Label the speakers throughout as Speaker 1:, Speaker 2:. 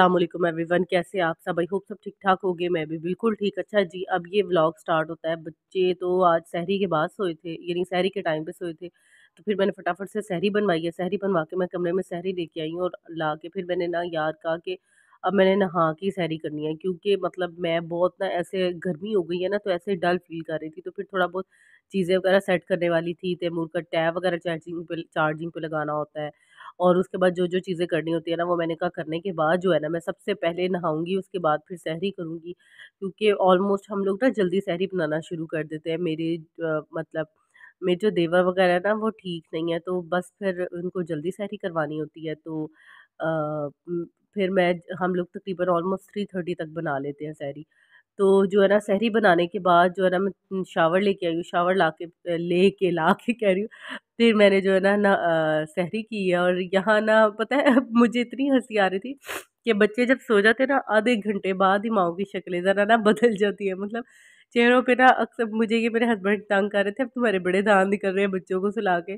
Speaker 1: Aslam everyone कैसे आप सब आई होप सब ठीक ठाक हो गए मैं भी बिल्कुल ठीक अच्छा जी अब ये व्लॉग स्टार्ट होता है बच्चे तो आज सहरी के बाद सोए थे यानी सहरी के टाइम पे सोए थे तो फिर मैंने फटाफट से सहरी बनवाई है सहरी बनवा के मैं कमरे में सहरी लेके आई हूँ और ला के फिर मैंने ना याद कहा कि अब मैंने नहा के सहरी करनी है क्योंकि मतलब मैं बहुत ना ऐसे गर्मी हो गई है ना तो ऐसे डल फील कर रही थी तो फिर थोड़ा बहुत चीज़ें वगैरह सेट करने वाली थी तैमूर का टैब वगैरह चार्जिंग पे चार्जिंग पे लगाना होता है और उसके बाद जो जो चीज़ें करनी होती है ना वो मैंने कहा करने के बाद जो है ना मैं सबसे पहले नहाऊंगी उसके बाद फिर सहरी करूँगी क्योंकि ऑलमोस्ट हम लोग ना जल्दी सहरी बनाना शुरू कर देते हैं मेरे मतलब मेरे जो देवर वगैरह है ना वो ठीक नहीं है तो बस फिर उनको जल्दी सहरी करवानी होती है तो आ, फिर मैं हम लोग तकरीबन ऑलमोस्ट थ्री थर्टी तक बना लेते हैं सहरी तो जो है ना सहरी बनाने के बाद जो है ना मैं शावर लेके आई हूँ शावर ला के ले के ला के कह रही हूँ फिर मैंने जो है ना ना सहरी की है और यहाँ ना पता है मुझे इतनी हंसी आ रही थी कि बच्चे जब सो जाते हैं ना आधे घंटे बाद ही माओ की शक्लें ज़रा ना बदल जाती है मतलब चेहरों पे ना अक्सर मुझे ये मेरे हस्बैंड तंग कर रहे थे अब तुम्हारे तो बड़े दान निकल रहे हैं बच्चों को सुला के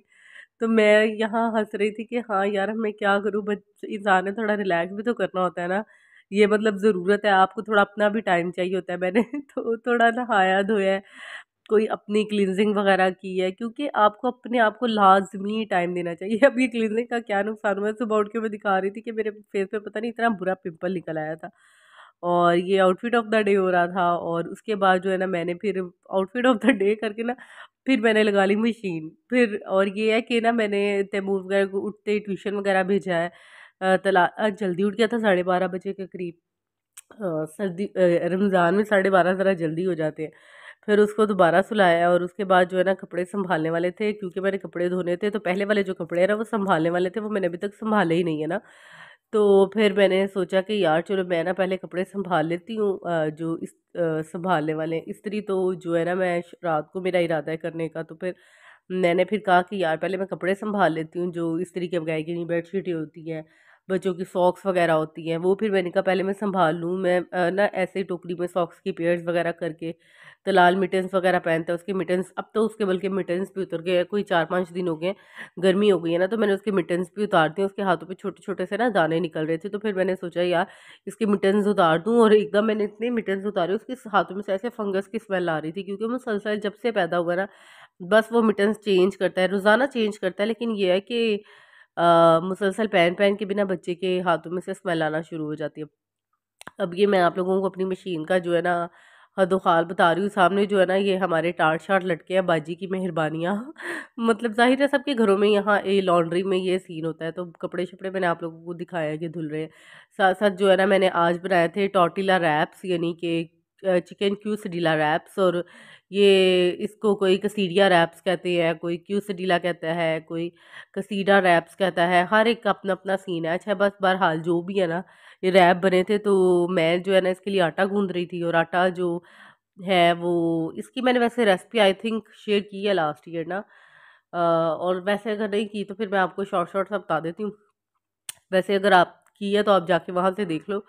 Speaker 1: तो मैं यहाँ हंस रही थी कि हाँ यार मैं क्या करूँ बच्चे इंसान ने थोड़ा रिलैक्स भी तो करना होता है ना ये मतलब ज़रूरत है आपको थोड़ा अपना भी टाइम चाहिए होता है मैंने तो थोड़ा नहाया धोया कोई अपनी क्लिनजिंग वगैरह की है क्योंकि आपको अपने आप को लाजमी टाइम देना चाहिए अब ये क्लिनजिंग का क्या नुकसान हुआ सुबह उठ के मैं दिखा रही थी कि मेरे फेस पे पता नहीं इतना बुरा पिंपल निकल आया था और ये आउटफिट ऑफ द डे हो रहा था और उसके बाद जो है ना मैंने फिर आउटफिट ऑफ द डे करके ना फिर मैंने लगा ली मशीन फिर और ये है कि ना मैंने तैमूर वगैरह को उठते ट्यूशन वगैरह भेजा है तला जल्दी उठ गया था साढ़े बारह बजे के करीब सर्दी रमज़ान में साढ़े बारह ज़रा जल्दी हो जाते हैं फिर उसको दोबारा सुलाया और उसके बाद जो है ना कपड़े संभालने वाले थे क्योंकि मैंने कपड़े धोने थे तो पहले वाले जो कपड़े हैं ना वो संभालने वाले थे वो मैंने अभी तक संभाले ही नहीं है ना तो फिर मैंने सोचा कि यार चलो मैं ना पहले कपड़े संभाल लेती हूँ जो इस संभालने वाले इस्त्री तो जो है ना मैं रात को मेरा इरादा है करने का तो फिर मैंने फिर कहा कि यार पहले मैं कपड़े संभाल लेती हूँ जो इस तरीके बगैर की नहीं बेडशीटें होती हैं बच्चों की सॉक्स वगैरह होती हैं वो फिर मैंने कहा पहले मैं संभाल लूँ मैं ना ऐसे ही टोकरी में सॉक्स की पेयर्स वगैरह करके तो लाल मिटन्स वगैरह पहनता है उसके मिटन्स अब तो उसके बल्कि मिटन्स भी उतर गए कोई चार पाँच दिन हो गए गर्मी हो गई है ना तो मैंने उसके मिटन्स भी उतार दिए उसके हाथों पर छोटे छोटे से ना दाने निकल रहे थे तो फिर मैंने सोचा यार इसके मिटन्स उतार दूँ और एकदम मैंने इतने मिटन्स उतारे उसके हाथों में से ऐसे फंगस की स्मेल आ रही थी क्योंकि मुसलसल जब से पैदा हुआ ना बस वो मिटन्स चेंज करता है रोज़ाना चेंज करता है लेकिन ये है कि मुसलसल पहन पहन के बिना बच्चे के हाथों में से स्मेल आना शुरू हो जाती है अब ये मैं आप लोगों को अपनी मशीन का जो है ना हदोखाल बता रही हूँ सामने जो है ना ये हमारे टाट शाट लटके हैं बाजी की मेहरबानियाँ मतलब जाहिर है सबके घरों में यहाँ ये लॉन्ड्री में ये सीन होता है तो कपड़े शपड़े मैंने आप लोगों को दिखाया है कि धुल रहे हैं साथ साथ जो है ना मैंने आज बनाए थे टॉटिला रैप्स यानी कि चिकन क्यूसडीला रैप्स और ये इसको कोई कसीडिया रैप्स कहते हैं कोई क्यूसडीला कहता है कोई कसीडा रैप्स कहता है हर एक का अपना अपना सीन है अच्छा बस बहरहाल जो भी है ना ये रैप बने थे तो मैं जो है ना इसके लिए आटा गूँध रही थी और आटा जो है वो इसकी मैंने वैसे रेसिपी आई थिंक शेयर की है लास्ट ईयर ना आ, और वैसे अगर नहीं की तो फिर मैं आपको शॉर्ट शॉर्ट सा बता देती हूँ वैसे अगर आप की है तो आप जाके वहाँ से देख लो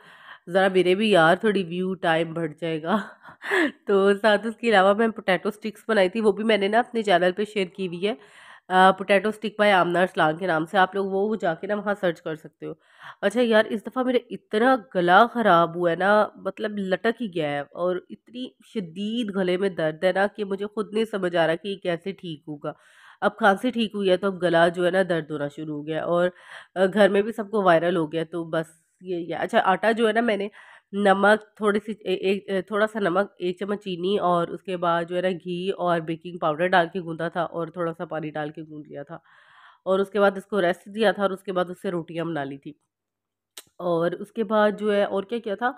Speaker 1: ज़रा मेरे भी यार थोड़ी व्यू टाइम बढ़ जाएगा तो साथ उसके अलावा मैं पोटैटो स्टिक्स बनाई थी वो भी मैंने ना अपने चैनल पे शेयर की हुई है potato stick by Aamna Arsalan के नाम से आप लोग वो जाके ना वहाँ सर्च कर सकते हो अच्छा यार इस दफ़ा मेरा इतना गला ख़राब हुआ है ना मतलब लटक ही गया है और इतनी शदीद गले में दर्द है ना कि मुझे खुद नहीं समझ आ रहा कि कैसे ठीक होगा अब खांसी ठीक हुई है तो अब गला जो है ना दर्द होना शुरू हो गया और घर में भी सबको वायरल हो गया तो बस ये गया अच्छा आटा जो है ना मैंने नमक थोड़ी सी एक थोड़ा सा नमक एक चम्मच चीनी और उसके बाद जो है ना घी और बेकिंग पाउडर डाल के गूँधा था और थोड़ा सा पानी डाल के गूँध लिया था और उसके बाद इसको रेस्ट दिया था और उसके बाद उससे रोटियाँ बना ली थी और उसके बाद जो है और क्या क्या था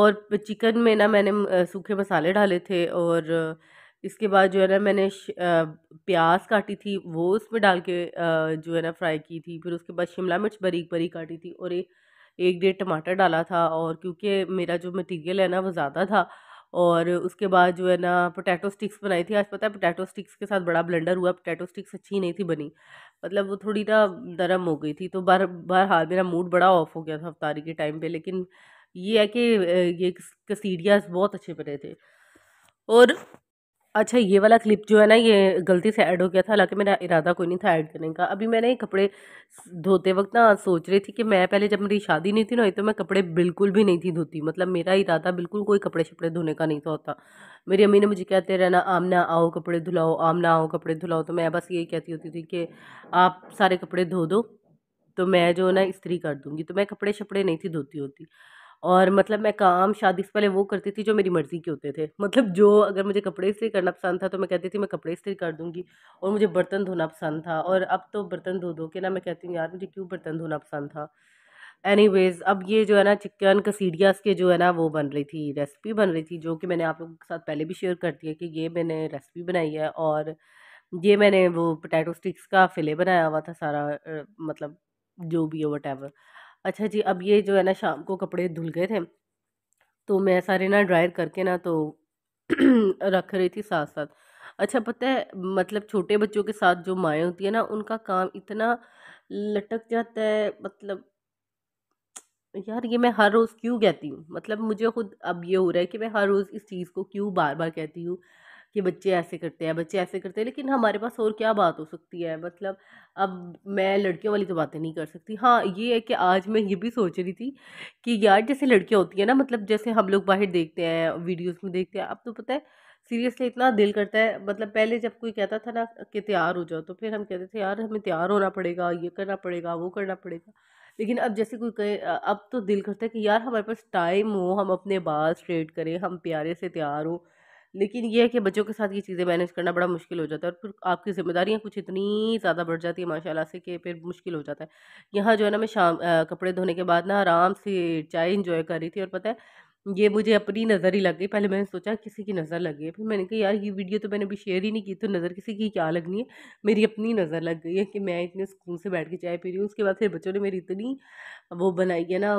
Speaker 1: और चिकन में ना मैंने सूखे मसाले डाले थे और इसके बाद जो है ना मैंने प्याज काटी थी वो उसमें डाल के जो है ना फ्राई की थी फिर उसके बाद शिमला मिर्च बारीक बारीक काटी थी और एक एक डेढ़ टमाटर डाला था और क्योंकि मेरा जो मटेरियल है ना वो ज़्यादा था और उसके बाद जो है ना पोटैटो स्टिक्स बनाई थी आज पता है पोटैटो स्टिक्स के साथ बड़ा ब्लेंडर हुआ पोटैटो स्टिक्स अच्छी नहीं थी बनी मतलब वो थोड़ी ना नरम हो गई थी तो बार बार हाल मेरा मूड बड़ा ऑफ हो गया था अफ्तारी के टाइम पे लेकिन ये है कि ये कसीडियाज बहुत अच्छे बने थे और अच्छा ये वाला क्लिप जो है ना ये गलती से ऐड हो गया था हालांकि मेरा इरादा कोई नहीं था ऐड करने का अभी मैंने कपड़े धोते वक्त ना सोच रही थी कि मैं पहले जब मेरी शादी नहीं थी ना तो मैं कपड़े बिल्कुल भी नहीं थी धोती मतलब मेरा इरादा बिल्कुल कोई कपड़े शपड़े धोने का नहीं था होता मेरी अम्मी ने मुझे कहते रहना आम ना आओ कपड़े धुलाओ आम ना आओ कपड़े धुलाओ तो मैं बस यही कहती होती थी कि आप सारे कपड़े धो दो तो मैं जो ना इस्त्री कर दूँगी तो मैं कपड़े शपड़े नहीं थी धोती होती और मतलब मैं काम शादी से पहले वो करती थी जो मेरी मर्ज़ी के होते थे मतलब जो अगर मुझे कपड़े इस्त्री करना पसंद था तो मैं कहती थी मैं कपड़े इस्त्री कर दूँगी और मुझे बर्तन धोना पसंद था और अब तो बर्तन धो धो के ना मैं कहती हूँ यार मुझे क्यों बर्तन धोना पसंद था एनीवेज़ अब ये जो है ना चिकन कसीडियास के जो है ना वो बन रही थी रेसिपी बन रही थी जो कि मैंने आप लोगों के साथ पहले भी शेयर कर दिया है कि ये मैंने रेसिपी बनाई है और ये मैंने वो पोटैटो स्टिक्स का फिले बनाया हुआ था सारा मतलब जो भी है वट अच्छा जी अब ये जो है ना शाम को कपड़े धुल गए थे तो मैं सारे ना ड्रायर करके ना तो रख रही थी साथ साथ अच्छा पता है मतलब छोटे बच्चों के साथ जो माएँ होती है ना उनका काम इतना लटक जाता है मतलब यार ये मैं हर रोज़ क्यों कहती हूँ मतलब मुझे खुद अब ये हो रहा है कि मैं हर रोज़ इस चीज़ को क्यों बार बार कहती हूँ कि बच्चे ऐसे करते हैं बच्चे ऐसे करते हैं लेकिन हमारे पास और क्या बात हो सकती है मतलब अब मैं लड़कियों वाली तो बातें नहीं कर सकती हाँ ये है कि आज मैं ये भी सोच रही थी कि यार जैसे लड़कियाँ होती हैं ना मतलब जैसे हम लोग बाहर देखते हैं वीडियोज़ में देखते हैं अब तो पता है सीरियसली इतना दिल करता है मतलब पहले जब कोई कहता था ना कि तैयार हो जाओ तो फिर हम कहते थे यार हमें तैयार होना पड़ेगा ये करना पड़ेगा वो करना पड़ेगा लेकिन अब जैसे कोई कहे अब तो दिल करता है कि यार हमारे पास टाइम हो हम अपने बाल स्ट्रेट करें हम प्यारे से तैयार हों लेकिन यह है कि बच्चों के साथ ये चीज़ें मैनेज करना बड़ा मुश्किल हो जाता है और फिर आपकी जिम्मेदारियाँ कुछ इतनी ज़्यादा बढ़ जाती है माशाल्लाह से कि फिर मुश्किल हो जाता है यहाँ जो है ना मैं शाम आ, कपड़े धोने के बाद ना आराम से चाय इंजॉय कर रही थी और पता है ये मुझे अपनी नज़र ही लग गई पहले मैंने सोचा किसी की नज़र लग गई फिर मैंने कहा यार ये वीडियो तो मैंने अभी शेयर ही नहीं की तो नज़र किसी की क्या लगनी है मेरी अपनी नज़र लग गई है कि मैं इतने स्कूल से बैठ के चाय पी रही हूँ उसके बाद फिर बच्चों ने मेरी इतनी वो बनाई है ना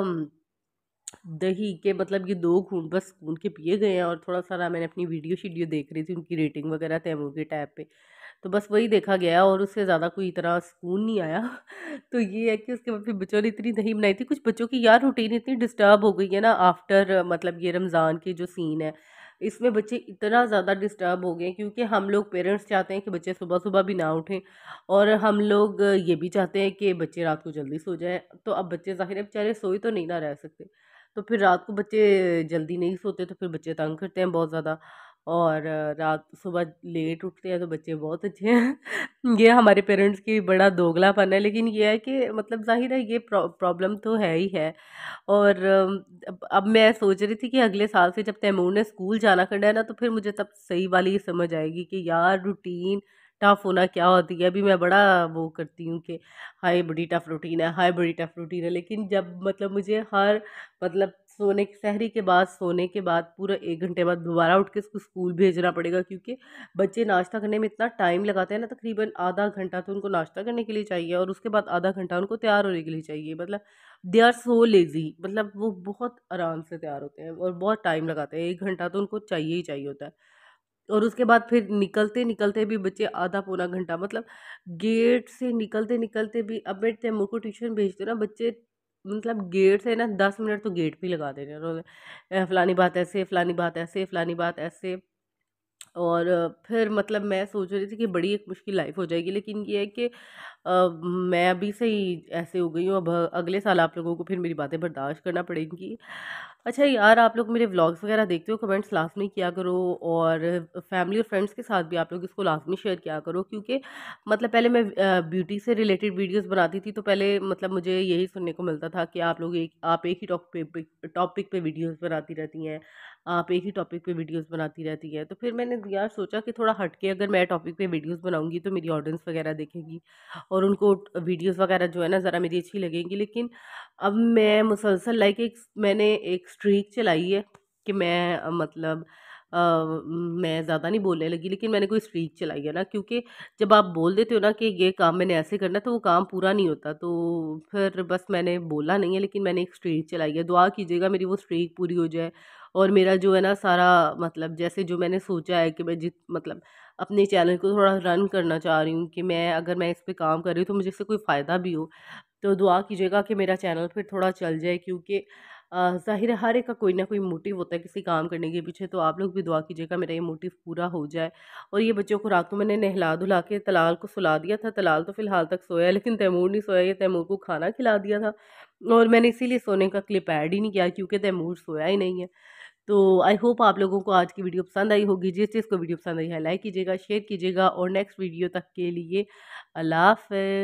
Speaker 1: दही के मतलब ये दो खून बस खून के पिए गए हैं और थोड़ा सारा मैंने अपनी वीडियो शीडियो देख रही थी उनकी रेटिंग वगैरह तैमूर के टैब पे तो बस वही देखा गया और उससे ज़्यादा कोई इतना सुकून नहीं आया तो ये है कि उसके बाद फिर बच्चों ने इतनी दही बनाई थी कुछ बच्चों की यार रूटीन इतनी डिस्टर्ब हो गई है ना आफ्टर मतलब ये रमज़ान के जो सीन है इसमें बच्चे इतना ज़्यादा डिस्टर्ब हो गए क्योंकि हम लोग पेरेंट्स चाहते हैं कि बच्चे सुबह सुबह भी ना उठें और हम लोग ये भी चाहते हैं कि बच्चे रात को जल्दी सो जाएं तो अब बच्चे ज़ाहिर है बेचारे सोए तो नहीं ना रह सकते तो फिर रात को बच्चे जल्दी नहीं सोते तो फिर बच्चे तंग करते हैं बहुत ज़्यादा और रात सुबह लेट उठते हैं तो बच्चे बहुत अच्छे हैं ये हमारे पेरेंट्स की बड़ा दोगलापन है लेकिन ये है कि मतलब जाहिर है ये प्रॉब्लम तो है ही है और अब मैं सोच रही थी कि अगले साल से जब तैमूर ने स्कूल जाना करना है ना तो फिर मुझे तब सही वाली समझ आएगी कि यार रूटीन टफ़ होना क्या होती है अभी मैं बड़ा वो करती हूँ कि हाय बड़ी टफ़ रूटीन है हाय बड़ी टफ़ रूटीन है लेकिन जब मतलब मुझे हर मतलब सोने शहरी के बाद सोने के बाद पूरा एक घंटे बाद दोबारा उठ के उसको स्कूल भेजना पड़ेगा क्योंकि बच्चे नाश्ता करने में इतना टाइम लगाते हैं ना तकरीबन आधा घंटा तो उनको नाश्ता करने के लिए चाहिए और उसके बाद आधा घंटा उनको तैयार होने के लिए चाहिए मतलब दे आर सो लेज़ी मतलब वो बहुत आराम से तैयार होते हैं और बहुत टाइम लगाते हैं एक घंटा तो उनको चाहिए ही चाहिए होता है और उसके बाद फिर निकलते निकलते भी बच्चे आधा पौना घंटा मतलब गेट से निकलते निकलते भी अब बेटे हम को ट्यूशन भेजते ना बच्चे मतलब गेट से ना दस मिनट तो गेट भी लगा देने उन्होंने फलानी बात ऐसे फलानी बात ऐसे फलानी बात ऐसे और फिर मतलब मैं सोच रही थी कि बड़ी एक मुश्किल लाइफ हो जाएगी लेकिन ये है कि मैं अभी से ही ऐसे हो गई हूँ अब अगले साल आप लोगों को फिर मेरी बातें बर्दाश्त करना पड़ेंगी अच्छा यार आप लोग मेरे व्लॉग्स वगैरह देखते हो कमेंट्स लाजमी किया करो और फैमिली और फ्रेंड्स के साथ भी आप लोग इसको लाजमी शेयर किया करो क्योंकि मतलब पहले मैं ब्यूटी से रिलेटेड वीडियोस बनाती थी तो पहले मतलब मुझे यही सुनने को मिलता था कि आप लोग एक आप एक ही टॉपिक टॉपिक पे वीडियोस बनाती रहती हैं आप एक ही टॉपिक पे वीडियोस बनाती रहती हैं तो फिर मैंने यार सोचा कि थोड़ा हटके अगर मैं टॉपिक पे वीडियोस बनाऊंगी तो मेरी ऑडियंस वगैरह देखेगी और उनको वीडियोस वगैरह जो है ना ज़रा मेरी अच्छी लगेंगी लेकिन अब मैं मुसलसल लाइक एक मैंने एक स्ट्रीक चलाई है कि मैं मतलब मैं ज़्यादा नहीं बोलने लगी लेकिन मैंने कोई स्ट्रीक चलाई है ना क्योंकि जब आप बोल देते हो ना कि ये काम मैंने ऐसे करना तो वो काम पूरा नहीं होता तो फिर बस मैंने बोला नहीं है लेकिन मैंने एक स्ट्रीक चलाई है दुआ कीजिएगा मेरी वो स्ट्रीक पूरी हो जाए और मेरा जो है ना सारा मतलब जैसे जो मैंने सोचा है कि मैं जित मतलब अपने चैनल को थोड़ा रन करना चाह रही हूँ कि मैं अगर मैं इस पर काम कर रही हूँ तो मुझे इससे कोई फ़ायदा भी हो तो दुआ कीजिएगा कि मेरा चैनल फिर थोड़ा चल जाए क्योंकि ज़ाहिर है हर एक का कोई ना कोई मोटिव होता है किसी काम करने के पीछे तो आप लोग भी दुआ कीजिएगा मेरा ये मोटिव पूरा हो जाए और ये बच्चों को रात को मैंने नहला धुला के तलाल को सुला दिया था तलाल तो फ़िलहाल तक सोया लेकिन तैमूर नहीं सोया ये तैमूर को खाना खिला दिया था और मैंने इसीलिए सोने का क्लिप ऐड ही नहीं किया क्योंकि तैमूर सोया ही नहीं है तो आई होप आप लोगों को आज की वीडियो पसंद आई होगी जिस चीज़ को वीडियो पसंद आई है लाइक कीजिएगा शेयर कीजिएगा और नेक्स्ट वीडियो तक के लिए अल्लाह